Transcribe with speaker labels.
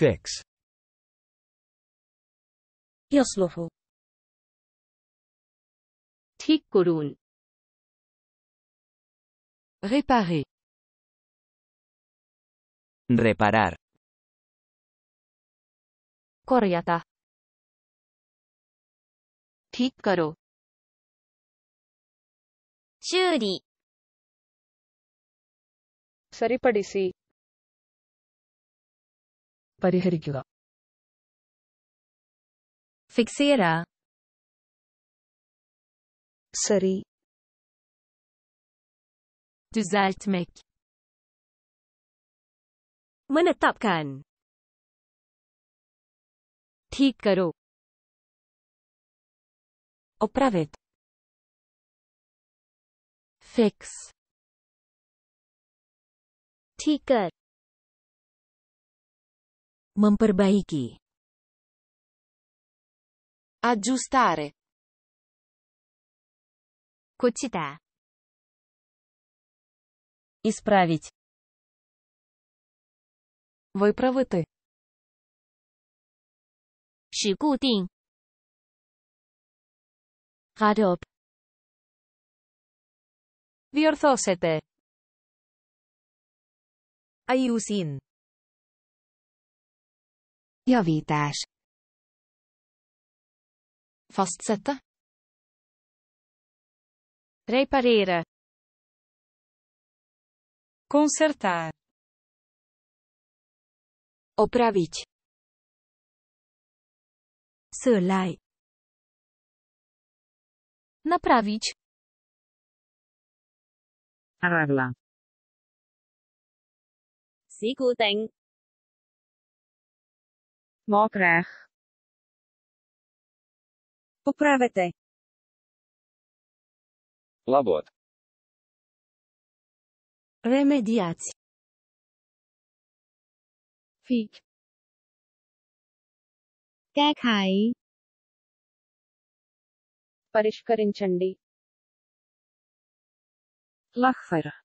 Speaker 1: Fix. يصلح. ঠিক করুন réparer reparar corriata. korjata ঠিক করো 修理 ಸರಿಪಡಿಸಿ പരിഹരിക്കുക ഫിക്സിയറ സരി düzeltmek menetapkan ठीक करो opravit fix ठीक कर Memperbaiki. Aggiustare. 고치다. Исправить. Выправити. 使固定。Hard up. Διορθώσετε. Ayusin. Javítás. Fastsette. Reparere. Consertar. Opravit. Sửa Napravit. Naprawić. Arreglar. Maak reg. Popravete. Labot. Remediați. Fik. แก้ไข పరిష్కరించండి Lachfer.